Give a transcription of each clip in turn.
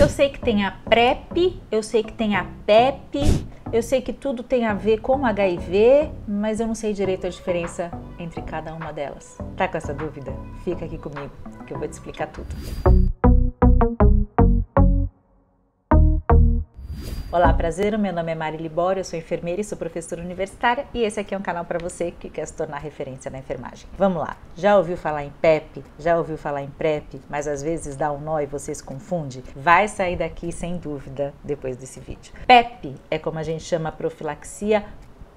Eu sei que tem a PrEP, eu sei que tem a PEP, eu sei que tudo tem a ver com HIV, mas eu não sei direito a diferença entre cada uma delas. Tá com essa dúvida? Fica aqui comigo que eu vou te explicar tudo. Olá, prazer. Meu nome é Mari Libório, eu sou enfermeira e sou professora universitária e esse aqui é um canal para você que quer se tornar referência na enfermagem. Vamos lá. Já ouviu falar em PEP? Já ouviu falar em PrEP? Mas às vezes dá um nó e você se confunde? Vai sair daqui sem dúvida depois desse vídeo. PEP é como a gente chama a profilaxia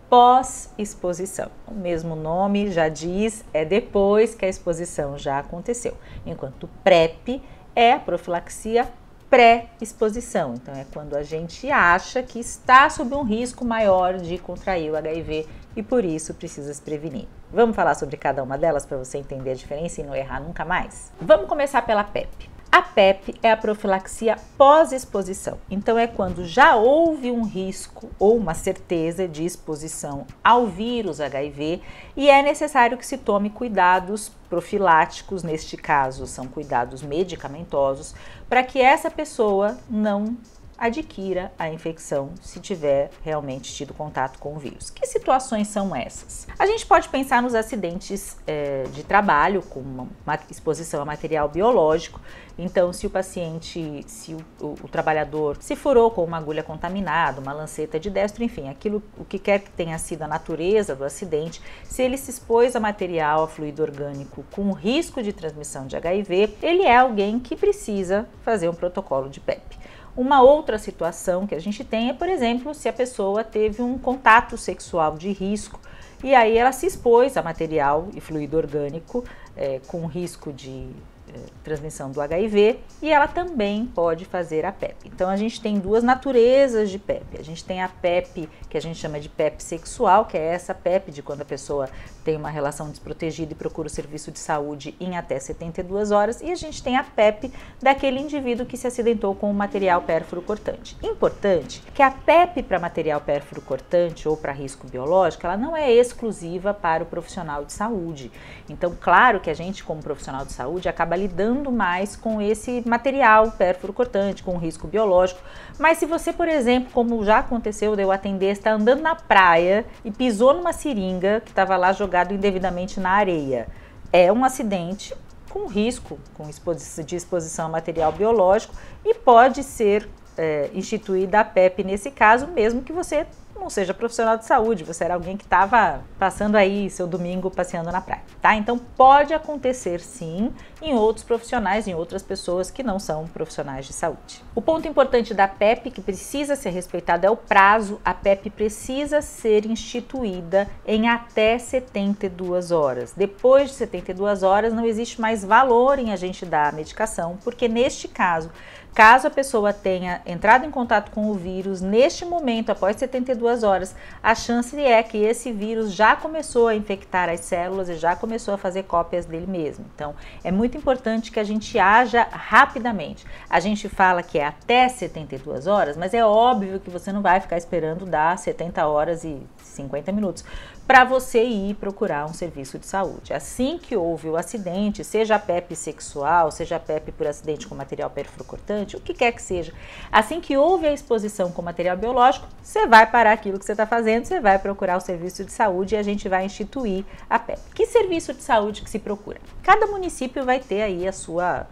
pós-exposição. O mesmo nome já diz, é depois que a exposição já aconteceu, enquanto PrEP é a profilaxia pré-exposição. Então, é quando a gente acha que está sob um risco maior de contrair o HIV e por isso precisa se prevenir. Vamos falar sobre cada uma delas para você entender a diferença e não errar nunca mais? Vamos começar pela PEP. A PEP é a profilaxia pós-exposição. Então é quando já houve um risco ou uma certeza de exposição ao vírus HIV e é necessário que se tome cuidados profiláticos, neste caso são cuidados medicamentosos, para que essa pessoa não adquira a infecção se tiver realmente tido contato com o vírus. Que situações são essas? A gente pode pensar nos acidentes é, de trabalho com uma, uma exposição a material biológico. Então, se o paciente, se o, o, o trabalhador se furou com uma agulha contaminada, uma lanceta de destro, enfim, aquilo, o que quer que tenha sido a natureza do acidente, se ele se expôs a material, a fluido orgânico com risco de transmissão de HIV, ele é alguém que precisa fazer um protocolo de PEP. Uma outra situação que a gente tem é, por exemplo, se a pessoa teve um contato sexual de risco e aí ela se expôs a material e fluido orgânico é, com risco de eh, transmissão do HIV e ela também pode fazer a PEP. Então a gente tem duas naturezas de PEP. A gente tem a PEP que a gente chama de PEP sexual, que é essa PEP de quando a pessoa tem uma relação desprotegida e procura o serviço de saúde em até 72 horas, e a gente tem a PEP daquele indivíduo que se acidentou com o material pérfuro cortante. Importante que a PEP para material pérfuro cortante ou para risco biológico, ela não é exclusiva para o profissional de saúde. Então, claro que a gente como profissional de saúde acaba lidando mais com esse material pérfuro cortante, com risco biológico. Mas se você, por exemplo, como já aconteceu de eu atender, está andando na praia e pisou numa seringa que estava lá jogado indevidamente na areia, é um acidente com risco com exposi de exposição a material biológico e pode ser é, instituída a PEP nesse caso, mesmo que você não seja profissional de saúde, você era alguém que estava passando aí seu domingo passeando na praia, tá? Então pode acontecer sim em outros profissionais, em outras pessoas que não são profissionais de saúde. O ponto importante da PEP que precisa ser respeitado é o prazo. A PEP precisa ser instituída em até 72 horas. Depois de 72 horas não existe mais valor em a gente dar a medicação, porque neste caso Caso a pessoa tenha entrado em contato com o vírus neste momento, após 72 horas, a chance é que esse vírus já começou a infectar as células e já começou a fazer cópias dele mesmo. Então, é muito importante que a gente haja rapidamente. A gente fala que é até 72 horas, mas é óbvio que você não vai ficar esperando dar 70 horas e 50 minutos para você ir procurar um serviço de saúde. Assim que houve o acidente, seja a PEP sexual, seja a PEP por acidente com material perfurocortante, o que quer que seja. Assim que houve a exposição com material biológico, você vai parar aquilo que você está fazendo, você vai procurar o serviço de saúde e a gente vai instituir a PEP. Que serviço de saúde que se procura? Cada município vai ter aí a sua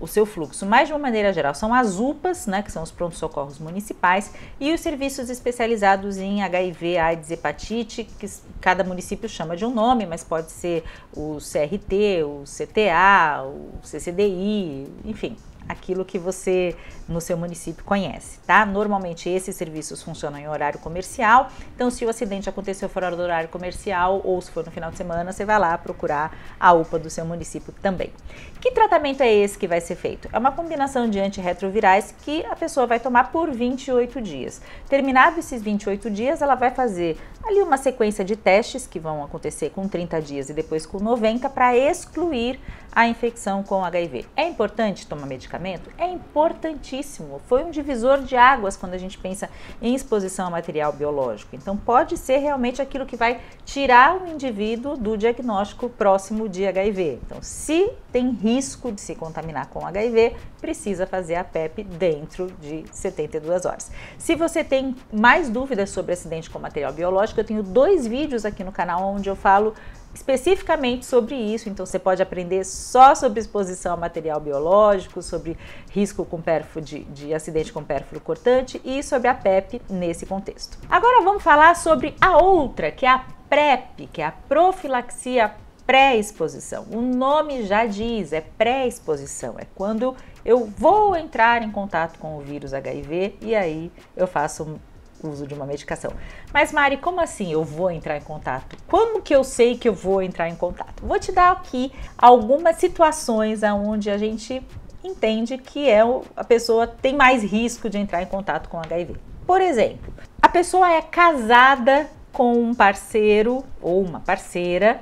o seu fluxo, mas de uma maneira geral são as UPAs, né, que são os pronto socorros municipais, e os serviços especializados em HIV, AIDS, hepatite, que cada município chama de um nome, mas pode ser o CRT, o CTA, o CCDI, enfim, aquilo que você no seu município conhece, tá? Normalmente esses serviços funcionam em horário comercial, então se o acidente aconteceu fora do horário comercial ou se for no final de semana, você vai lá procurar a UPA do seu município também. Que tratamento é esse que vai ser feito? É uma combinação de antirretrovirais que a pessoa vai tomar por 28 dias. Terminado esses 28 dias, ela vai fazer ali uma sequência de testes que vão acontecer com 30 dias e depois com 90 para excluir a infecção com HIV. É importante tomar medicamento? É importantíssimo. Foi um divisor de águas quando a gente pensa em exposição a material biológico. Então pode ser realmente aquilo que vai tirar o indivíduo do diagnóstico próximo mesmo de HIV. Então, se tem risco de se contaminar com HIV, precisa fazer a PEP dentro de 72 horas. Se você tem mais dúvidas sobre acidente com material biológico, eu tenho dois vídeos aqui no canal onde eu falo especificamente sobre isso. Então você pode aprender só sobre exposição a material biológico, sobre risco com pérfuro de, de, acidente com pérfuro cortante e sobre a PEP nesse contexto. Agora vamos falar sobre a outra, que é a PrEP, que é a profilaxia pré-exposição. O nome já diz, é pré-exposição, é quando eu vou entrar em contato com o vírus HIV e aí eu faço uso de uma medicação. Mas Mari, como assim eu vou entrar em contato? Como que eu sei que eu vou entrar em contato? Vou te dar aqui algumas situações aonde a gente entende que é a pessoa tem mais risco de entrar em contato com HIV. Por exemplo, a pessoa é casada com um parceiro ou uma parceira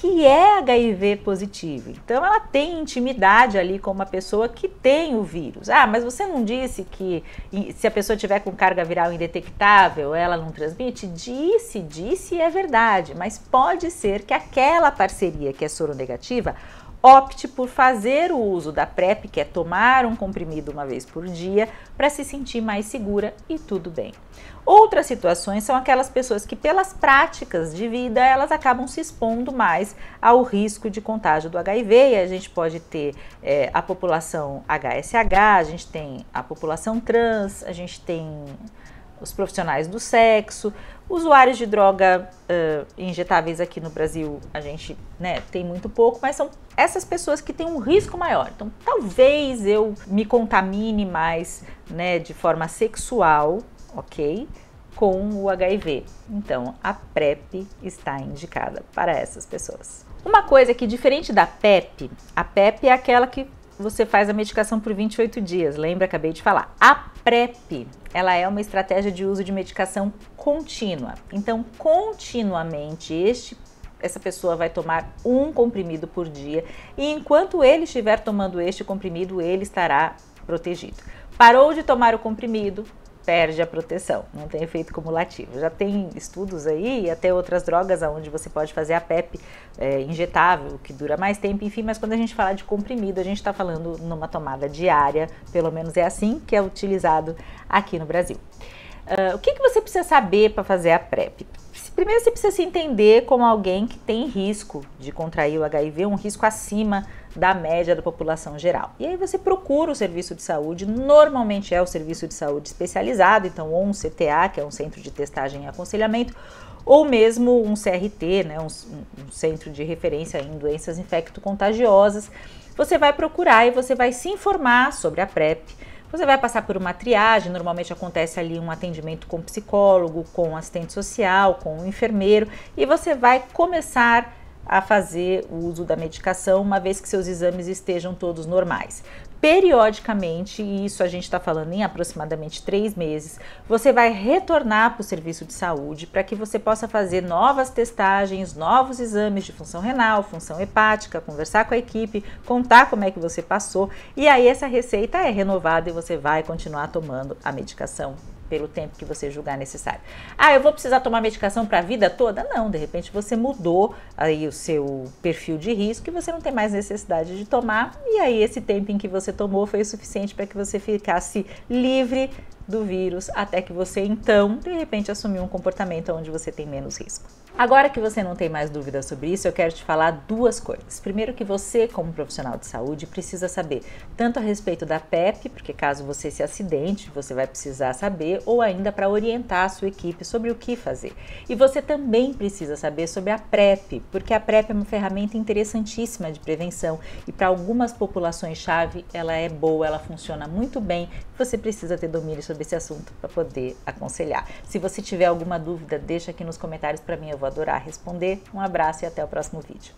que é HIV positivo. Então ela tem intimidade ali com uma pessoa que tem o vírus. Ah, mas você não disse que se a pessoa tiver com carga viral indetectável, ela não transmite? Disse, disse é verdade, mas pode ser que aquela parceria que é soronegativa opte por fazer o uso da PrEP, que é tomar um comprimido uma vez por dia, para se sentir mais segura e tudo bem. Outras situações são aquelas pessoas que, pelas práticas de vida, elas acabam se expondo mais ao risco de contágio do HIV. E a gente pode ter é, a população HSH, a gente tem a população trans, a gente tem os profissionais do sexo, usuários de droga uh, injetáveis aqui no Brasil, a gente né, tem muito pouco, mas são essas pessoas que têm um risco maior. Então, talvez eu me contamine mais né, de forma sexual, ok? Com o HIV. Então, a PrEP está indicada para essas pessoas. Uma coisa que, diferente da PEP, a PEP é aquela que você faz a medicação por 28 dias, lembra? Acabei de falar. A PrEP, ela é uma estratégia de uso de medicação contínua. Então, continuamente, este essa pessoa vai tomar um comprimido por dia e enquanto ele estiver tomando este comprimido, ele estará protegido. Parou de tomar o comprimido, perde a proteção, não tem efeito cumulativo. Já tem estudos aí e até outras drogas onde você pode fazer a PEP é, injetável, que dura mais tempo, enfim, mas quando a gente fala de comprimido, a gente está falando numa tomada diária, pelo menos é assim que é utilizado aqui no Brasil. Uh, o que, que você precisa saber para fazer a PrEP? Primeiro você precisa se entender como alguém que tem risco de contrair o HIV, um risco acima da média da população geral. E aí você procura o serviço de saúde, normalmente é o serviço de saúde especializado, então ou um CTA, que é um centro de testagem e aconselhamento, ou mesmo um CRT, né, um, um centro de referência em doenças infecto-contagiosas. Você vai procurar e você vai se informar sobre a PrEP, você vai passar por uma triagem, normalmente acontece ali um atendimento com psicólogo, com assistente social, com enfermeiro, e você vai começar a fazer o uso da medicação, uma vez que seus exames estejam todos normais periodicamente, e isso a gente está falando em aproximadamente três meses, você vai retornar para o serviço de saúde para que você possa fazer novas testagens, novos exames de função renal, função hepática, conversar com a equipe, contar como é que você passou, e aí essa receita é renovada e você vai continuar tomando a medicação pelo tempo que você julgar necessário. Ah, eu vou precisar tomar medicação para a vida toda? Não, de repente você mudou aí o seu perfil de risco e você não tem mais necessidade de tomar, e aí esse tempo em que você tomou foi o suficiente para que você ficasse livre do vírus até que você então, de repente, assumir um comportamento onde você tem menos risco. Agora que você não tem mais dúvidas sobre isso, eu quero te falar duas coisas. Primeiro, que você, como profissional de saúde, precisa saber tanto a respeito da PEP, porque caso você se acidente, você vai precisar saber, ou ainda para orientar a sua equipe sobre o que fazer. E você também precisa saber sobre a PrEP, porque a PrEP é uma ferramenta interessantíssima de prevenção e para algumas populações-chave ela é boa, ela funciona muito bem, você precisa ter domínio sobre esse assunto para poder aconselhar. Se você tiver alguma dúvida, deixa aqui nos comentários para mim, eu vou adorar responder. Um abraço e até o próximo vídeo.